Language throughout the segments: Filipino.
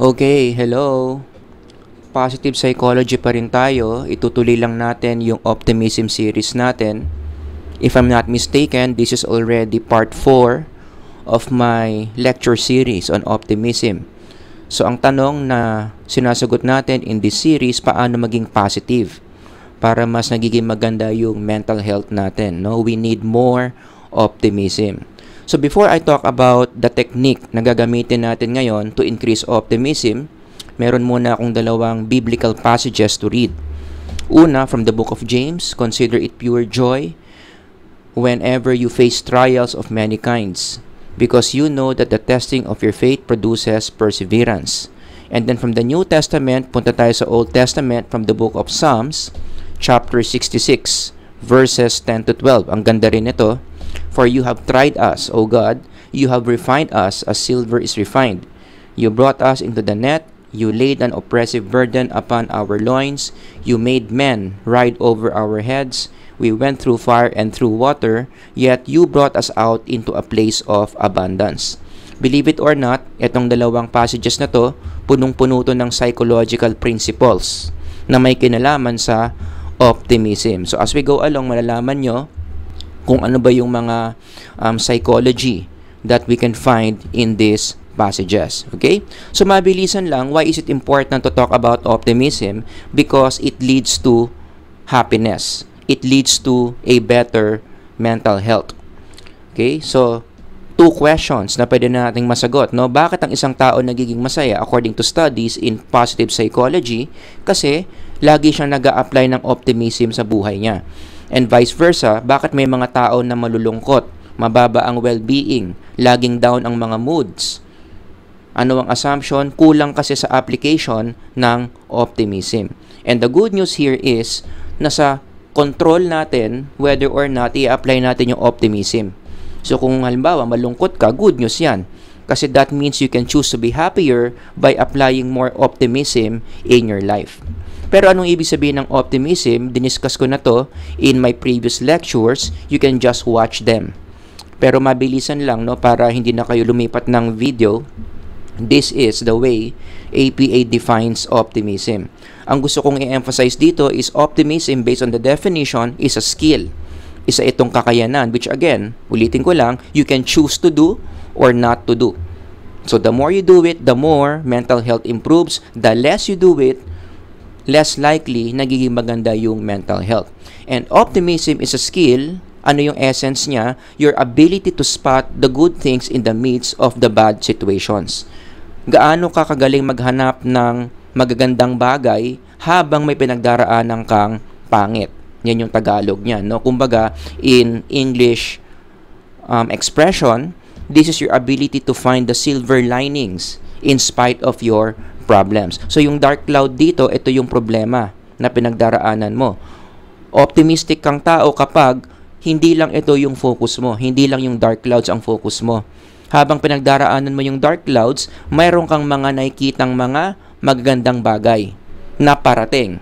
Okay, hello. Positive psychology pa rin tayo. Itutuloy lang natin yung optimism series natin. If I'm not mistaken, this is already part 4 of my lecture series on optimism. So ang tanong na sinasagot natin in this series, paano maging positive? Para mas nagiging maganda yung mental health natin. No? We need more optimism. So before I talk about the technique na gagamitin natin ngayon to increase optimism, meron muna akong dalawang biblical passages to read. Una, from the book of James, consider it pure joy whenever you face trials of many kinds, because you know that the testing of your faith produces perseverance. And then from the New Testament, punta tayo sa Old Testament from the book of Psalms, chapter 66, verses 10 to 12. Ang ganda rin ito. For you have tried us, O God, you have refined us as silver is refined. You brought us into the net, you laid an oppressive burden upon our loins, you made men ride over our heads. We went through fire and through water, yet you brought us out into a place of abundance. Believe it or not, itong dalawang passages na to, punong-puno to ng psychological principles na may kinalaman sa optimism. So as we go along, malalaman nyo kung ano ba yung mga um, psychology that we can find in this passages. Okay? So, mabilisan lang, why is it important to talk about optimism? Because it leads to happiness. It leads to a better mental health. Okay? So, two questions na pwede nating masagot. No? Bakit ang isang tao nagiging masaya according to studies in positive psychology? Kasi, lagi siyang nag apply ng optimism sa buhay niya. And vice versa, bakit may mga tao na malulungkot, mababa ang well-being, laging down ang mga moods? Ano ang assumption? Kulang kasi sa application ng optimism. And the good news here is, nasa control natin whether or not i-apply natin yung optimism. So kung halimbawa malungkot ka, good news yan. Kasi that means you can choose to be happier by applying more optimism in your life. Pero anong ibig sabihin ng optimism? Diniscuss ko na to in my previous lectures. You can just watch them. Pero mabilisan lang no para hindi na kayo lumipat ng video. This is the way APA defines optimism. Ang gusto kong i-emphasize dito is optimism based on the definition is a skill. Isa itong kakayanan which again, ulitin ko lang, you can choose to do or not to do. So the more you do it, the more mental health improves. The less you do it, less likely nagiging maganda yung mental health. And optimism is a skill ano yung essence niya, your ability to spot the good things in the midst of the bad situations. Gaano ka kagaling maghanap ng magagandang bagay habang may pinagdaraanan kang pangit. Yan yung Tagalog niya, no? Kumbaga, in English um, expression, this is your ability to find the silver linings in spite of your problems. So yung dark cloud dito, ito yung problema na pinagdaraanan mo. Optimistic kang tao kapag hindi lang ito yung focus mo, hindi lang yung dark clouds ang focus mo. Habang pinagdaraanan mo yung dark clouds, mayroon kang mga nakikitang mga magagandang bagay na parating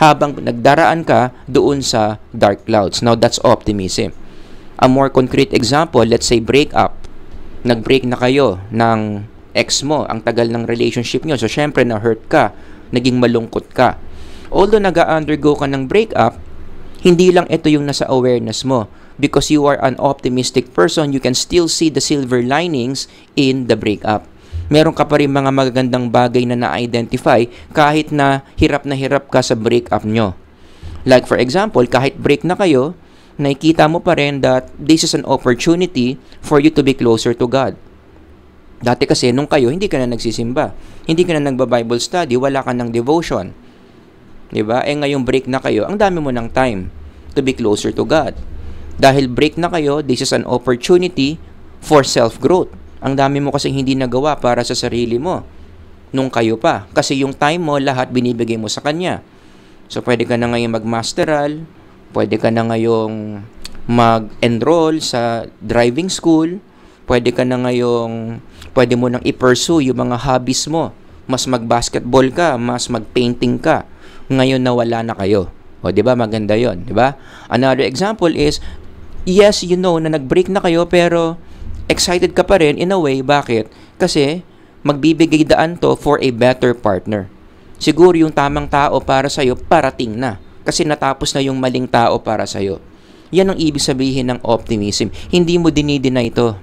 habang nagdaraan ka doon sa dark clouds. Now, that's optimism. A more concrete example, let's say breakup. Nag-break na kayo ng ex mo, ang tagal ng relationship nyo. So, syempre, na-hurt ka, naging malungkot ka. Although nag-undergo ka ng breakup, hindi lang ito yung nasa awareness mo. Because you are an optimistic person, you can still see the silver linings in the breakup. Meron ka pa rin mga magagandang bagay na na-identify kahit na hirap na hirap ka sa breakup nyo. Like for example, kahit break na kayo, nakikita mo pa rin that this is an opportunity for you to be closer to God Dati kasi nung kayo, hindi ka na nagsisimba. Hindi ka na nagba-Bible study, wala ka ng devotion. 'Di ba? Eh ngayong break na kayo, ang dami mo ng time to be closer to God. Dahil break na kayo, this is an opportunity for self-growth. Ang dami mo kasi hindi nagawa para sa sarili mo nung kayo pa. Kasi yung time mo, lahat binibigay mo sa Kanya. So, pwede ka na ngayon mag-masteral, pwede ka na ngayong mag-enroll sa driving school, Pwede ka na ngayong, pwede mo nang i-pursue yung mga hobbies mo. Mas mag-basketball ka, mas mag-painting ka. Ngayon na wala na kayo. O, di ba? Maganda yon di ba? Another example is, yes, you know na nag-break na kayo, pero excited ka pa rin in a way. Bakit? Kasi magbibigay daan to for a better partner. Siguro yung tamang tao para sa'yo parating na kasi natapos na yung maling tao para sa'yo. Yan ang ibig sabihin ng optimism. Hindi mo dinideny ito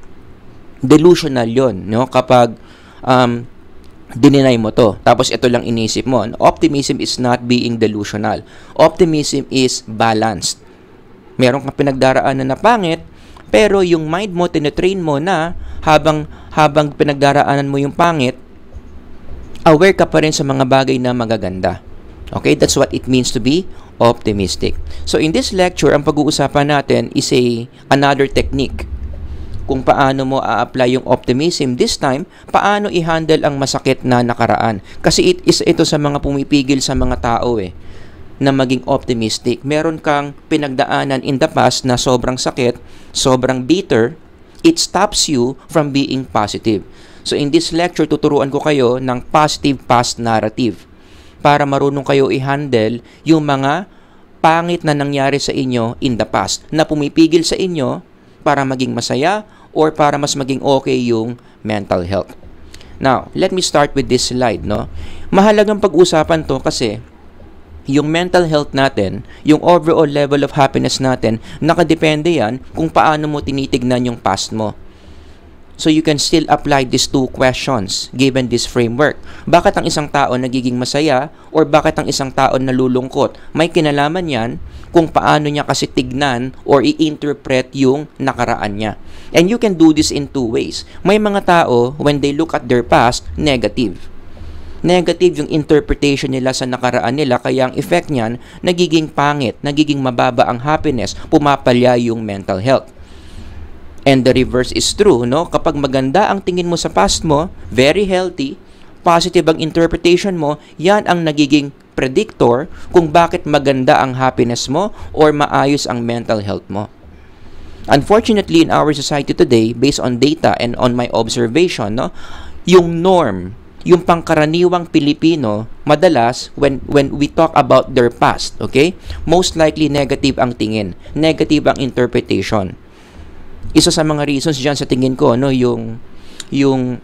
delusional yon no? Kapag um, dininay mo to. Tapos ito lang inisip mo. Optimism is not being delusional. Optimism is balanced. Meron kang pinagdaraanan na pangit, pero yung mind mo, tinetrain mo na habang, habang pinagdaraanan mo yung pangit, aware ka pa rin sa mga bagay na magaganda. Okay, that's what it means to be optimistic. So in this lecture, ang pag-uusapan natin is a another technique kung paano mo a-apply yung optimism this time, paano i-handle ang masakit na nakaraan. Kasi it is ito sa mga pumipigil sa mga tao eh na maging optimistic. Meron kang pinagdaanan in the past na sobrang sakit, sobrang bitter, it stops you from being positive. So in this lecture, tuturuan ko kayo ng positive past narrative para marunong kayo i-handle yung mga pangit na nangyari sa inyo in the past na pumipigil sa inyo para maging masaya or para mas maging okay yung mental health. Now, let me start with this slide, no? Mahalagang pag-usapan 'to kasi yung mental health natin, yung overall level of happiness natin, nakadepende yan kung paano mo tinitignan yung past mo So you can still apply these two questions given this framework. Bakit ang isang tao nagiging masaya or bakit ang isang tao nalulungkot? May kinalaman yan kung paano niya kasi tignan or i-interpret yung nakaraan niya. And you can do this in two ways. May mga tao, when they look at their past, negative negative yung interpretation nila sa nakaraan nila kaya ang effect niyan nagiging pangit, nagiging mababa ang happiness, pumapalya yung mental health. And the reverse is true, no? Kapag maganda ang tingin mo sa past mo, very healthy, positive ang interpretation mo, yan ang nagiging predictor kung bakit maganda ang happiness mo or maayos ang mental health mo. Unfortunately, in our society today, based on data and on my observation, no, yung norm, yung pangkaraniwang Pilipino, madalas when when we talk about their past, okay? Most likely negative ang tingin, negative ang interpretation isa sa mga reasons diyan sa tingin ko no yung yung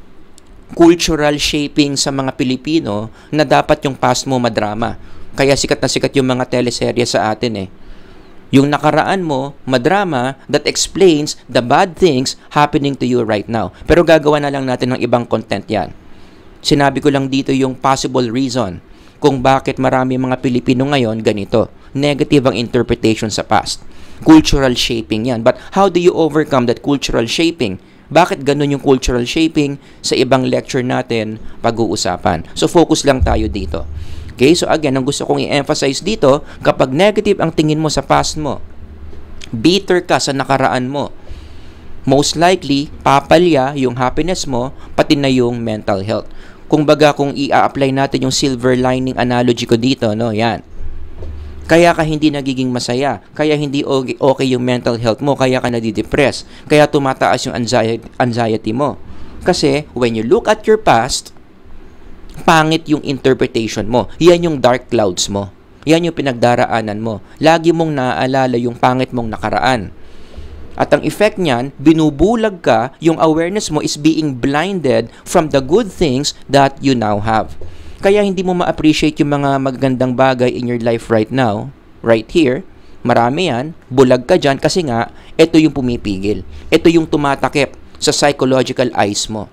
cultural shaping sa mga Pilipino na dapat yung past mo madrama. Kaya sikat na sikat yung mga teleserye sa atin eh. Yung nakaraan mo, madrama that explains the bad things happening to you right now. Pero gagawa na lang natin ng ibang content yan. Sinabi ko lang dito yung possible reason kung bakit marami mga Pilipino ngayon ganito. Negative ang interpretation sa past. Cultural shaping yan. But how do you overcome that cultural shaping? Bakit ganun yung cultural shaping sa ibang lecture natin pag-uusapan? So focus lang tayo dito. Okay, so again, ang gusto kong i-emphasize dito, kapag negative ang tingin mo sa past mo, bitter ka sa nakaraan mo, most likely, papalya yung happiness mo, pati na yung mental health. Kung baga kung i-apply natin yung silver lining analogy ko dito, no? Yan. Kaya ka hindi nagiging masaya, kaya hindi okay yung mental health mo, kaya ka nadidepress, kaya tumataas yung anxiety, mo. Kasi when you look at your past, pangit yung interpretation mo. Yan yung dark clouds mo. Yan yung pinagdaraanan mo. Lagi mong naaalala yung pangit mong nakaraan at ang effect niyan, binubulag ka, yung awareness mo is being blinded from the good things that you now have. Kaya hindi mo ma-appreciate yung mga magandang bagay in your life right now, right here, marami yan, bulag ka dyan kasi nga, ito yung pumipigil. Ito yung tumatakip sa psychological eyes mo.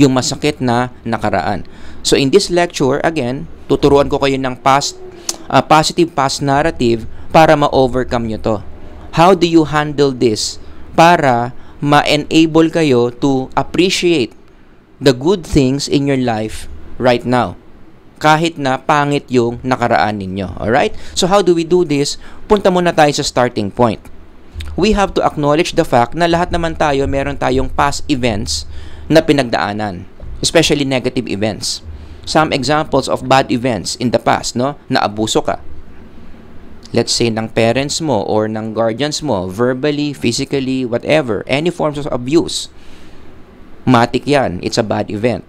Yung masakit na nakaraan. So in this lecture, again, tuturuan ko kayo ng past, uh, positive past narrative para ma-overcome nyo to. How do you handle this para ma-enable kayo to appreciate the good things in your life right now? kahit na pangit yung nakaraan ninyo. all right So how do we do this? Punta muna tayo sa starting point. We have to acknowledge the fact na lahat naman tayo meron tayong past events na pinagdaanan, especially negative events. Some examples of bad events in the past, no? Naabuso ka, let's say, ng parents mo or ng guardians mo, verbally, physically, whatever, any forms of abuse, matik yan. It's a bad event.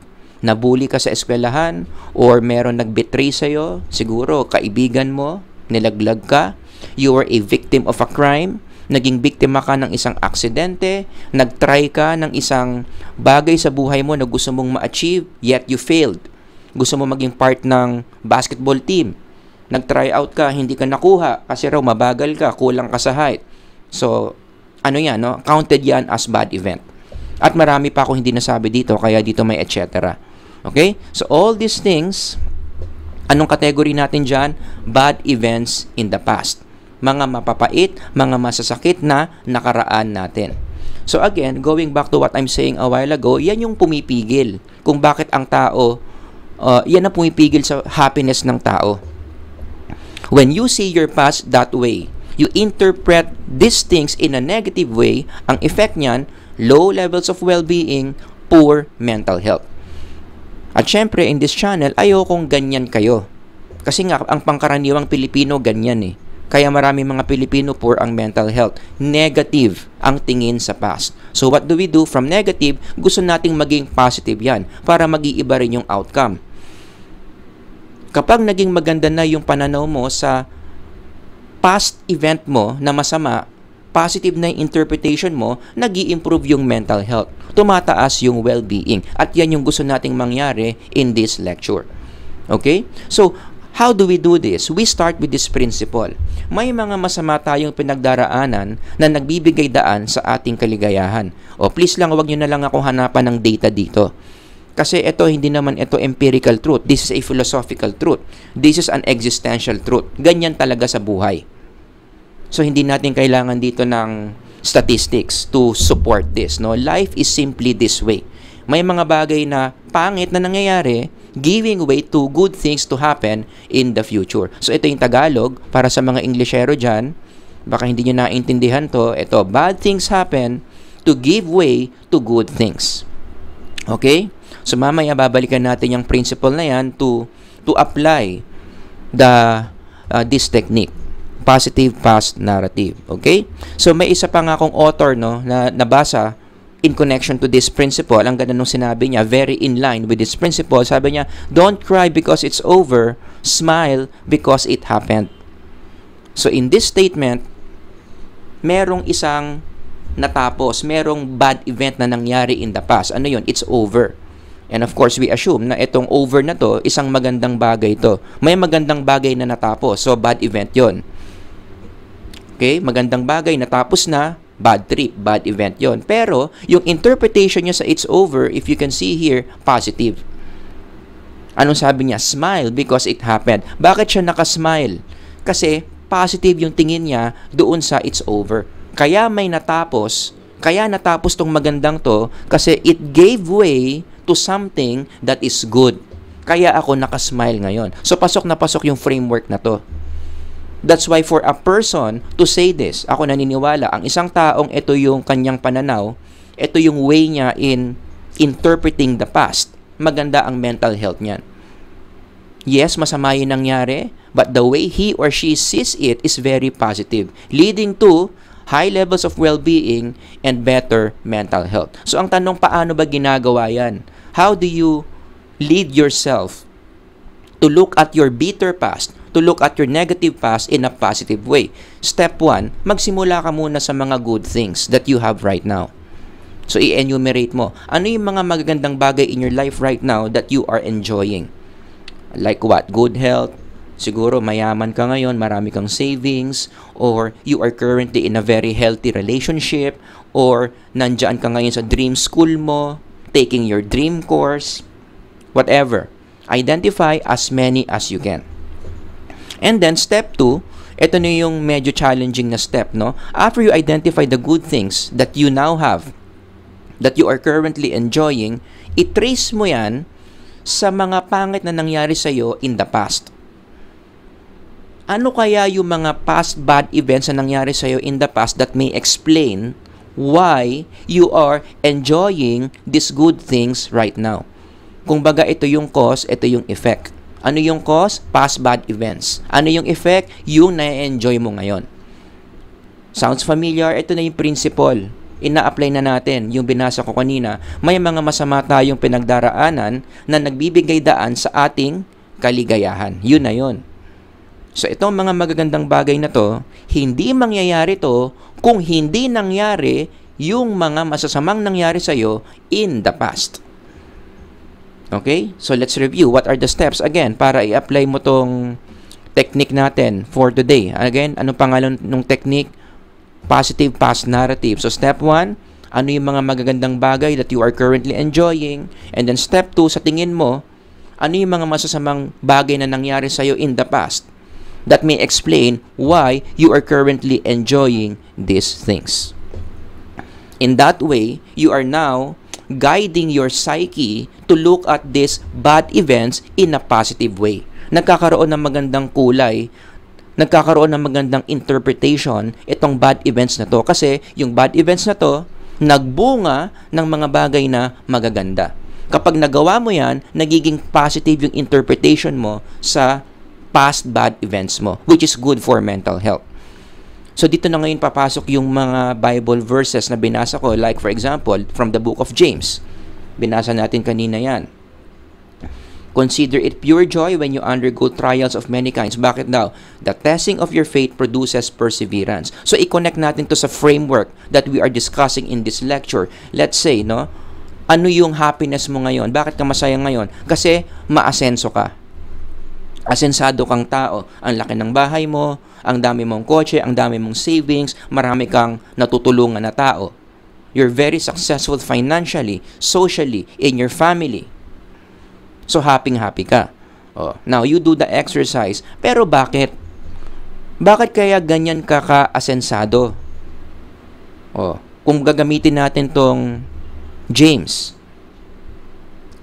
Nabully ka sa eskwelahan or meron nagbetray iyo siguro kaibigan mo, nilaglag ka, you were a victim of a crime, naging biktima ka ng isang aksidente, nagtry ka ng isang bagay sa buhay mo na gusto mong ma-achieve, yet you failed. Gusto mo maging part ng basketball team, nag-try out ka, hindi ka nakuha kasi raw mabagal ka, kulang ka sa height. So, ano yan, no? Counted yan as bad event. At marami pa ako hindi nasabi dito, kaya dito may etc. Okay? So, all these things, anong category natin dyan? Bad events in the past. Mga mapapait, mga masasakit na nakaraan natin. So again, going back to what I'm saying a while ago, yan yung pumipigil kung bakit ang tao, uh, yan ang pumipigil sa happiness ng tao. When you see your past that way, you interpret these things in a negative way, ang effect niyan, low levels of well-being, poor mental health. At syempre, in this channel, ayokong ganyan kayo. Kasi nga, ang pangkaraniwang Pilipino ganyan eh. Kaya marami mga Pilipino poor ang mental health. Negative ang tingin sa past. So what do we do from negative? Gusto nating maging positive yan para mag-iiba rin yung outcome. Kapag naging maganda na yung pananaw mo sa past event mo na masama, positive na yung interpretation mo, nag improve yung mental health. Tumataas yung well-being. At yan yung gusto nating mangyari in this lecture. Okay? So, How do we do this? We start with this principle. May mga masama tayong pinagdaraanan na nagbibigay daan sa ating kaligayahan. O please lang wag niyo na lang ako hanapan ng data dito. Kasi ito, hindi naman ito empirical truth. This is a philosophical truth. This is an existential truth. Ganyan talaga sa buhay. So, hindi natin kailangan dito ng statistics to support this. No? Life is simply this way. May mga bagay na pangit na nangyayari, giving way to good things to happen in the future. So, ito yung Tagalog para sa mga Englishero diyan. Baka hindi nyo naintindihan to. Ito, bad things happen to give way to good things. Okay? So mamaya babalikan natin yung principle na yan to to apply the uh, this technique positive past narrative okay so may isa pa nga akong author no na nabasa in connection to this principle ang ganda nung sinabi niya very in line with this principle sabi niya don't cry because it's over smile because it happened so in this statement merong isang natapos merong bad event na nangyari in the past ano yon it's over And of course, we assume na itong over na to, isang magandang bagay to. May magandang bagay na natapos. So, bad event yon. Okay? Magandang bagay natapos na, bad trip, bad event yon. Pero, yung interpretation niya sa it's over, if you can see here, positive. Anong sabi niya? Smile because it happened. Bakit siya nakasmile? Kasi positive yung tingin niya doon sa it's over. Kaya may natapos, kaya natapos tong magandang to kasi it gave way to something that is good. Kaya ako nakasmile ngayon. So pasok na pasok yung framework na to. That's why for a person to say this, ako naniniwala, ang isang taong ito yung kanyang pananaw, ito yung way niya in interpreting the past. Maganda ang mental health niyan. Yes, masama yung nangyari, but the way he or she sees it is very positive, leading to high levels of well-being and better mental health. So ang tanong paano ba ginagawa 'yan? How do you lead yourself to look at your bitter past, to look at your negative past in a positive way? Step 1, magsimula ka muna sa mga good things that you have right now. So, i-enumerate mo. Ano yung mga magagandang bagay in your life right now that you are enjoying? Like what? Good health, siguro mayaman ka ngayon, marami kang savings, or you are currently in a very healthy relationship, or nandyan ka ngayon sa dream school mo, taking your dream course, whatever. Identify as many as you can. And then step 2, ito na yung medyo challenging na step, no? After you identify the good things that you now have, that you are currently enjoying, i-trace mo yan sa mga pangit na nangyari sa'yo in the past. Ano kaya yung mga past bad events na nangyari sa'yo in the past that may explain why you are enjoying these good things right now. Kung baga ito yung cause, ito yung effect. Ano yung cause? Past bad events. Ano yung effect? Yung na-enjoy mo ngayon. Sounds familiar? Ito na yung principle. Ina-apply na natin yung binasa ko kanina. May mga masama tayong pinagdaraanan na nagbibigay daan sa ating kaligayahan. Yun na yun. So itong mga magagandang bagay na to, hindi mangyayari to kung hindi nangyari yung mga masasamang nangyari sa iyo in the past. Okay? So let's review what are the steps again para i-apply mo tong technique natin for today. Again, ano pangalan ng technique? Positive past narrative. So step 1, ano yung mga magagandang bagay that you are currently enjoying? And then step 2, sa tingin mo, ano yung mga masasamang bagay na nangyari sa iyo in the past? that may explain why you are currently enjoying these things. In that way, you are now guiding your psyche to look at these bad events in a positive way. Nagkakaroon ng magandang kulay, nagkakaroon ng magandang interpretation itong bad events na to kasi yung bad events na to nagbunga ng mga bagay na magaganda. Kapag nagawa mo yan, nagiging positive yung interpretation mo sa past bad events mo, which is good for mental health. So dito na ngayon papasok yung mga Bible verses na binasa ko, like for example, from the book of James. Binasa natin kanina yan. Consider it pure joy when you undergo trials of many kinds. Bakit daw? The testing of your faith produces perseverance. So, i-connect natin to sa framework that we are discussing in this lecture. Let's say, no? Ano yung happiness mo ngayon? Bakit ka masaya ngayon? Kasi ma maasenso ka asensado kang tao. Ang laki ng bahay mo, ang dami mong kotse, ang dami mong savings, marami kang natutulungan na tao. You're very successful financially, socially, in your family. So, happy-happy ka. Oh, now, you do the exercise. Pero bakit? Bakit kaya ganyan ka ka-asensado? Oh, kung gagamitin natin tong James,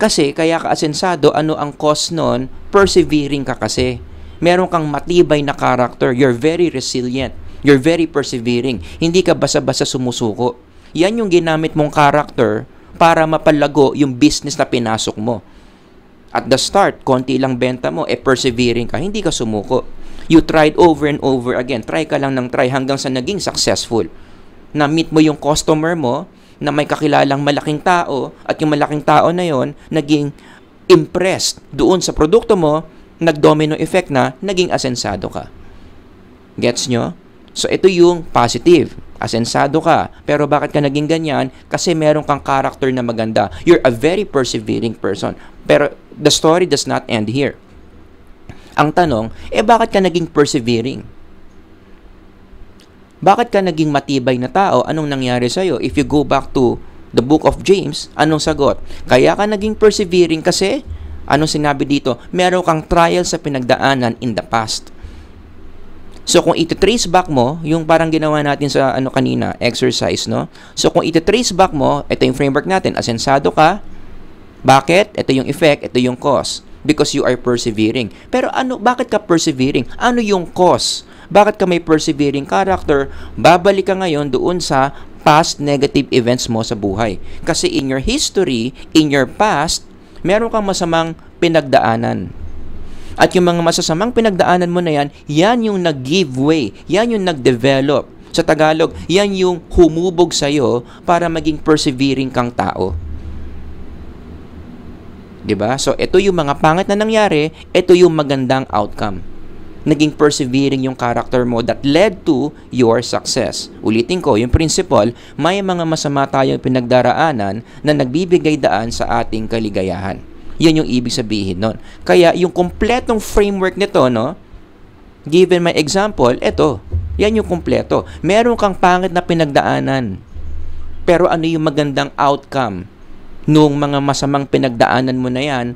kasi kaya ka asensado, ano ang cause nun? Persevering ka kasi. Meron kang matibay na character. You're very resilient. You're very persevering. Hindi ka basa-basa sumusuko. Yan yung ginamit mong character para mapalago yung business na pinasok mo. At the start, konti lang benta mo, eh persevering ka, hindi ka sumuko. You tried over and over again. Try ka lang ng try hanggang sa naging successful. Na-meet mo yung customer mo, na may kakilalang malaking tao at yung malaking tao na yon naging impressed doon sa produkto mo, nagdomino effect na naging asensado ka. Gets nyo? So ito yung positive. Asensado ka. Pero bakit ka naging ganyan? Kasi meron kang character na maganda. You're a very persevering person. Pero the story does not end here. Ang tanong, eh bakit ka naging persevering? Bakit ka naging matibay na tao? Anong nangyari sa iyo? If you go back to the book of James, anong sagot? Kaya ka naging persevering kasi, anong sinabi dito? Meron kang trial sa pinagdaanan in the past. So kung i-trace back mo, yung parang ginawa natin sa ano kanina, exercise, no? So kung i-trace back mo, ito yung framework natin, asensado ka. Bakit? Ito yung effect, ito yung cause. Because you are persevering. Pero ano, bakit ka persevering? Ano yung cause? bakit ka may persevering character, babalik ka ngayon doon sa past negative events mo sa buhay. Kasi in your history, in your past, meron kang masamang pinagdaanan. At yung mga masasamang pinagdaanan mo na yan, yan yung nag-give way, yan yung nag-develop. Sa Tagalog, yan yung humubog sa'yo para maging persevering kang tao. 'Di ba? So ito yung mga pangit na nangyari, ito yung magandang outcome naging persevering yung character mo that led to your success. Ulitin ko, yung principle, may mga masama tayong pinagdaraanan na nagbibigay daan sa ating kaligayahan. Yan yung ibig sabihin nun. Kaya yung kompletong framework nito, no? Given my example, eto. Yan yung kompleto. Meron kang pangit na pinagdaanan. Pero ano yung magandang outcome nung mga masamang pinagdaanan mo na yan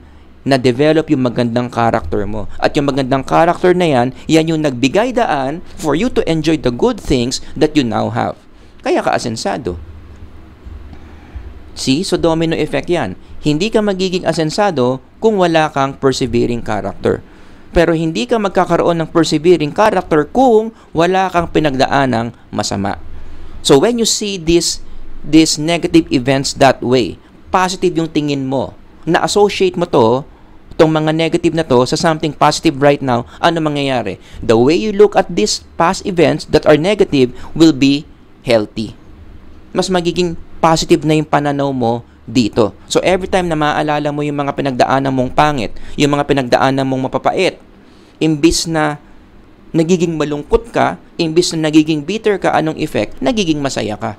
na-develop yung magandang character mo. At yung magandang character na yan, yan yung nagbigay daan for you to enjoy the good things that you now have. Kaya ka asensado. See? So domino effect yan. Hindi ka magiging asensado kung wala kang persevering character. Pero hindi ka magkakaroon ng persevering character kung wala kang pinagdaan ng masama. So when you see this these negative events that way, positive yung tingin mo, na-associate mo to itong mga negative na to sa something positive right now, ano mangyayari? The way you look at these past events that are negative will be healthy. Mas magiging positive na yung pananaw mo dito. So every time na maaalala mo yung mga pinagdaanan mong pangit, yung mga pinagdaanan mong mapapait, imbis na nagiging malungkot ka, imbis na nagiging bitter ka, anong effect? Nagiging masaya ka.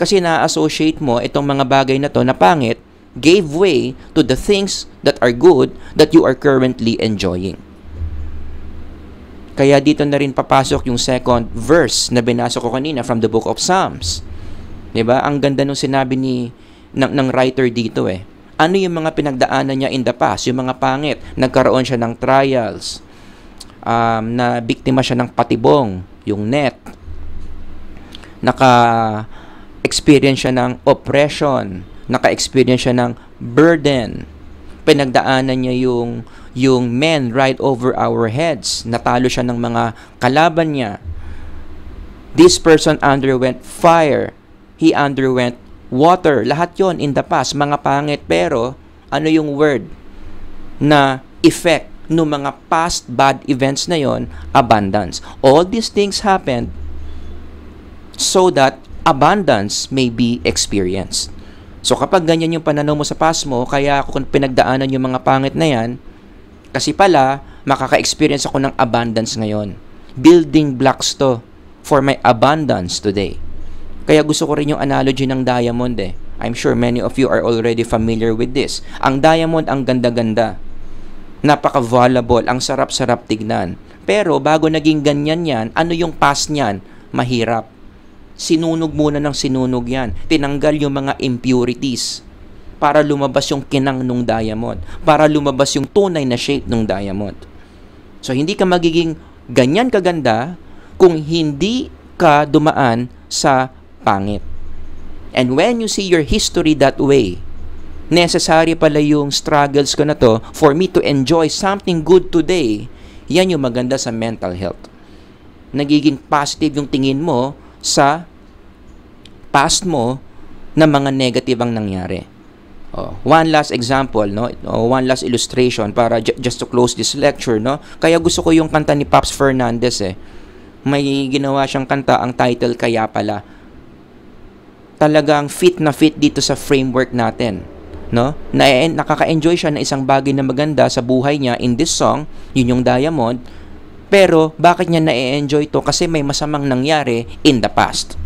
Kasi na-associate mo itong mga bagay na to na pangit gave way to the things that are good that you are currently enjoying. Kaya dito na rin papasok yung second verse na binasa ko kanina from the book of Psalms. 'Di ba? Ang ganda nung sinabi ni ng, ng writer dito eh. Ano yung mga pinagdaanan niya in the past, yung mga pangit, nagkaroon siya ng trials, um, na biktima siya ng patibong, yung net, naka experience siya ng oppression, naka-experience siya ng burden. Pinagdaanan niya yung, yung men right over our heads. Natalo siya ng mga kalaban niya. This person underwent fire. He underwent water. Lahat yon in the past, mga pangit. Pero, ano yung word na effect ng mga past bad events na yon? Abundance. All these things happened so that abundance may be experienced. So kapag ganyan yung pananaw mo sa past mo, kaya kung pinagdaanan yung mga pangit na yan, kasi pala, makaka-experience ako ng abundance ngayon. Building blocks to for my abundance today. Kaya gusto ko rin yung analogy ng diamond eh. I'm sure many of you are already familiar with this. Ang diamond ang ganda-ganda. Napaka-valuable, ang sarap-sarap tignan. Pero bago naging ganyan yan, ano yung past niyan? Mahirap sinunog muna ng sinunog yan. Tinanggal yung mga impurities para lumabas yung kinang nung diamond, para lumabas yung tunay na shape ng diamond. So hindi ka magiging ganyan kaganda kung hindi ka dumaan sa pangit. And when you see your history that way, necessary pala yung struggles ko na to for me to enjoy something good today. Yan yung maganda sa mental health. Nagiging positive yung tingin mo sa past mo na mga negative ang nangyari. Oh, one last example, no? Oh, one last illustration para j- just to close this lecture, no? Kaya gusto ko yung kanta ni Pops Fernandez eh. May ginawa siyang kanta ang title kaya pala. Talagang fit na fit dito sa framework natin, no? Na e-, nakaka-enjoy siya ng isang bagay na maganda sa buhay niya in this song, yun yung Diamond. Pero bakit niya na-enjoy to? Kasi may masamang nangyari in the past.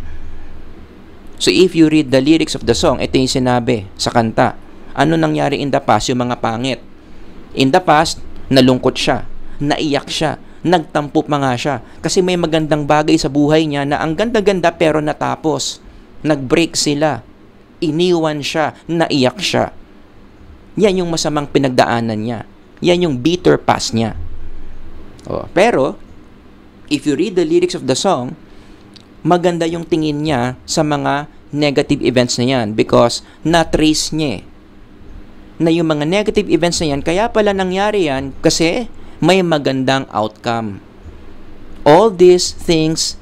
So if you read the lyrics of the song, ito yung sinabi sa kanta. Ano nangyari in the past? Yung mga pangit. In the past, nalungkot siya, naiyak siya, nagtampo pa nga siya. Kasi may magandang bagay sa buhay niya na ang ganda-ganda pero natapos. Nagbreak sila. Iniwan siya, naiyak siya. Yan yung masamang pinagdaanan niya. Yan yung bitter past niya. Oh, pero, if you read the lyrics of the song, maganda yung tingin niya sa mga negative events na yan because na-trace niya eh, na yung mga negative events na yan, kaya pala nangyari yan kasi may magandang outcome. All these things,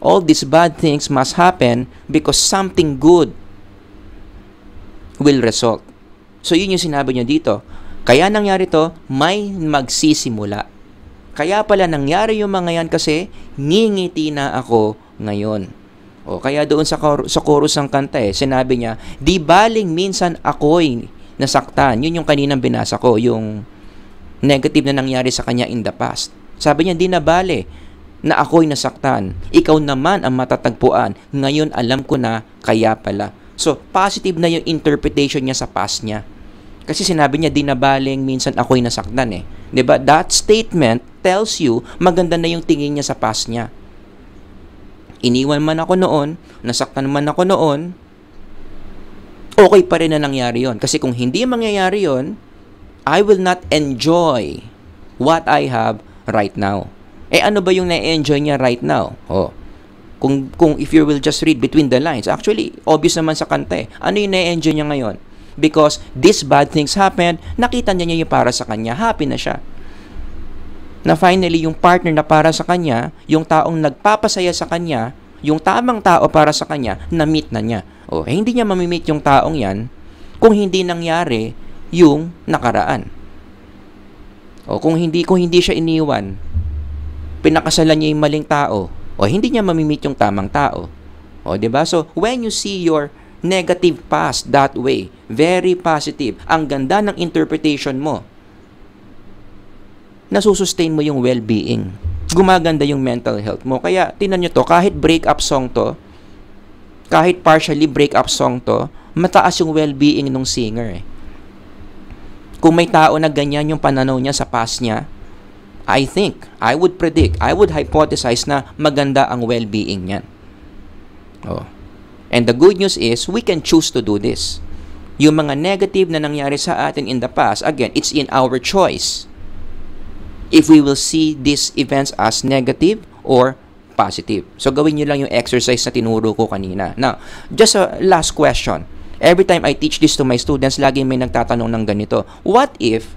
all these bad things must happen because something good will result. So yun yung sinabi niya dito. Kaya nangyari to, may magsisimula. Kaya pala nangyari yung mga yan kasi ngingiti na ako ngayon. O kaya doon sa, kor- sa chorus ng kanta eh, sinabi niya, di baling minsan ako'y nasaktan. Yun yung kaninang binasa ko, yung negative na nangyari sa kanya in the past. Sabi niya, di na bale na ako'y nasaktan. Ikaw naman ang matatagpuan. Ngayon alam ko na, kaya pala. So, positive na yung interpretation niya sa past niya. Kasi sinabi niya, dinabaling minsan ako'y nasaktan eh. ba diba? That statement tells you maganda na yung tingin niya sa past niya iniwan man ako noon, nasaktan man ako noon, okay pa rin na nangyari yon. Kasi kung hindi mangyayari yon, I will not enjoy what I have right now. Eh ano ba yung na-enjoy niya right now? Oh. Kung, kung if you will just read between the lines, actually, obvious naman sa kanta eh. Ano yung na-enjoy niya ngayon? Because these bad things happened, nakita niya niya yung para sa kanya, happy na siya na finally yung partner na para sa kanya, yung taong nagpapasaya sa kanya, yung tamang tao para sa kanya, na-meet na niya. O, eh, hindi niya mamimit yung taong yan kung hindi nangyari yung nakaraan. O, kung hindi, kung hindi siya iniwan, pinakasalan niya yung maling tao, o hindi niya mamimit yung tamang tao. O, di ba? So, when you see your negative past that way, very positive, ang ganda ng interpretation mo nasusustain mo yung well-being. Gumaganda yung mental health mo. Kaya tinan nyo to, kahit breakup song to, kahit partially breakup song to, mataas yung well-being ng singer eh. Kung may tao na ganyan yung pananaw niya sa past niya, I think, I would predict, I would hypothesize na maganda ang well-being niyan. Oh. And the good news is, we can choose to do this. Yung mga negative na nangyari sa atin in the past, again, it's in our choice if we will see these events as negative or positive. So, gawin nyo lang yung exercise na tinuro ko kanina. Now, just a last question. Every time I teach this to my students, lagi may nagtatanong ng ganito. What if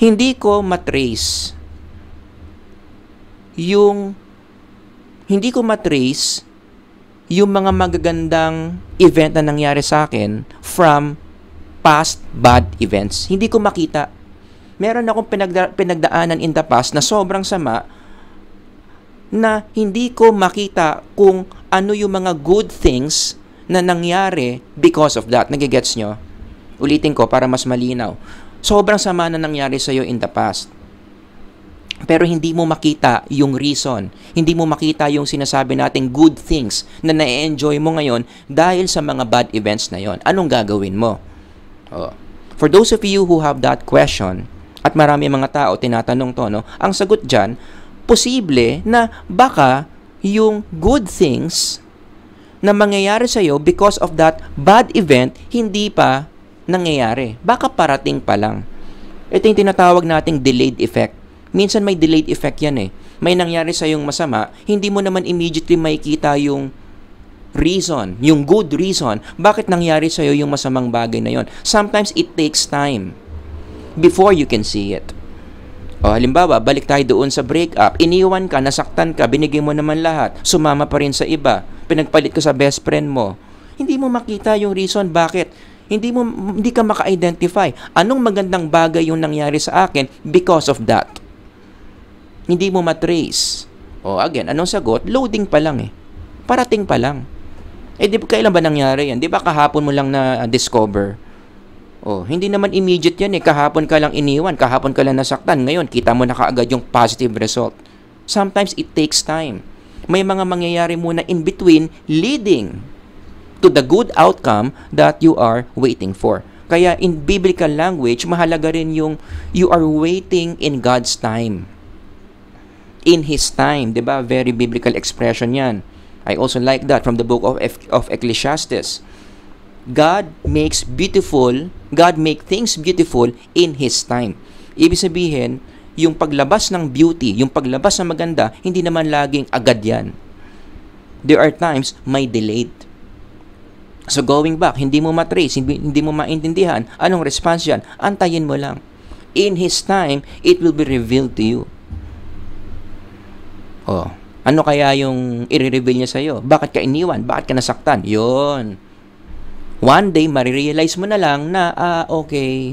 hindi ko matrace yung hindi ko matrace yung mga magagandang event na nangyari sa akin from past bad events. Hindi ko makita meron akong pinagda- pinagdaanan in the past na sobrang sama na hindi ko makita kung ano yung mga good things na nangyari because of that. Nagigets nyo? Ulitin ko para mas malinaw. Sobrang sama na nangyari sa'yo in the past. Pero hindi mo makita yung reason. Hindi mo makita yung sinasabi nating good things na na-enjoy mo ngayon dahil sa mga bad events na yon. Anong gagawin mo? Oh. For those of you who have that question, at marami mga tao tinatanong to, no? Ang sagot dyan, posible na baka yung good things na mangyayari sa iyo because of that bad event, hindi pa nangyayari. Baka parating pa lang. Ito yung tinatawag nating delayed effect. Minsan may delayed effect yan eh. May nangyari sa yung masama, hindi mo naman immediately makikita yung reason, yung good reason, bakit nangyari sa'yo yung masamang bagay na yon. Sometimes it takes time before you can see it. O halimbawa, balik tayo doon sa breakup. Iniwan ka, nasaktan ka, binigay mo naman lahat. Sumama pa rin sa iba. Pinagpalit ka sa best friend mo. Hindi mo makita yung reason bakit. Hindi mo hindi ka maka-identify. Anong magandang bagay yung nangyari sa akin because of that? Hindi mo matrace. O again, anong sagot? Loading pa lang eh. Parating pa lang. Eh di kailan ba nangyari yan? Di ba kahapon mo lang na discover? Oh, hindi naman immediate yan eh. Kahapon ka lang iniwan, kahapon ka lang nasaktan. Ngayon, kita mo na kaagad yung positive result. Sometimes it takes time. May mga mangyayari muna in between leading to the good outcome that you are waiting for. Kaya in biblical language, mahalaga rin yung you are waiting in God's time. In His time, di ba? Very biblical expression yan. I also like that from the book of, of Ecclesiastes God makes beautiful, God make things beautiful in His time. Ibig sabihin, yung paglabas ng beauty, yung paglabas ng maganda, hindi naman laging agad yan. There are times may delayed. So going back, hindi mo matrace, hindi, hindi mo maintindihan, anong response yan? Antayin mo lang. In His time, it will be revealed to you. Oh, ano kaya yung i-reveal niya sa'yo? Bakit ka iniwan? Bakit ka nasaktan? Yun one day marirealize mo na lang na ah, okay,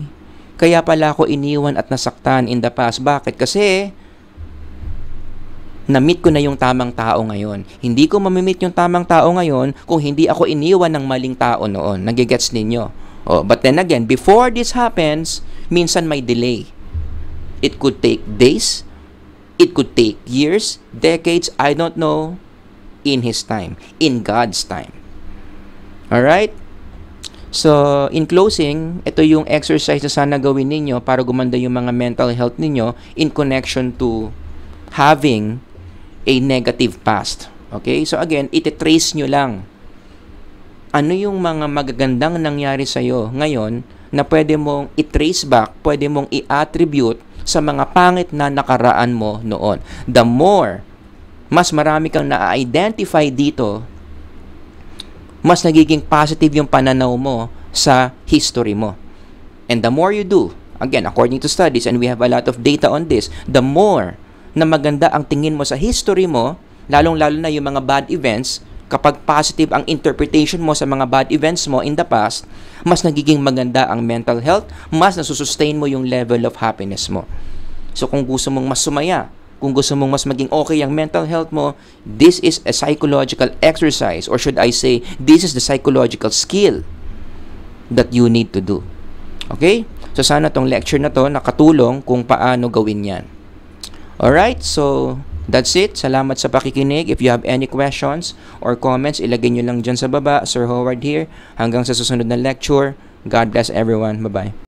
kaya pala ako iniwan at nasaktan in the past. Bakit? Kasi na-meet ko na yung tamang tao ngayon. Hindi ko mamimit yung tamang tao ngayon kung hindi ako iniwan ng maling tao noon. Nagigets ninyo? Oh, but then again, before this happens, minsan may delay. It could take days, it could take years, decades, I don't know, in His time, in God's time. Alright? So, in closing, ito yung exercise na sana gawin ninyo para gumanda yung mga mental health ninyo in connection to having a negative past. Okay? So, again, ititrace nyo lang ano yung mga magagandang nangyari sa'yo ngayon na pwede mong i-trace back, pwede mong i-attribute sa mga pangit na nakaraan mo noon. The more, mas marami kang na-identify dito mas nagiging positive yung pananaw mo sa history mo. And the more you do, again, according to studies, and we have a lot of data on this, the more na maganda ang tingin mo sa history mo, lalong-lalo na yung mga bad events, kapag positive ang interpretation mo sa mga bad events mo in the past, mas nagiging maganda ang mental health, mas nasusustain mo yung level of happiness mo. So kung gusto mong mas sumaya kung gusto mong mas maging okay ang mental health mo, this is a psychological exercise or should I say, this is the psychological skill that you need to do. Okay? So sana tong lecture na to nakatulong kung paano gawin 'yan. All right? So That's it. Salamat sa pakikinig. If you have any questions or comments, ilagay niyo lang diyan sa baba. Sir Howard here. Hanggang sa susunod na lecture. God bless everyone. Bye-bye.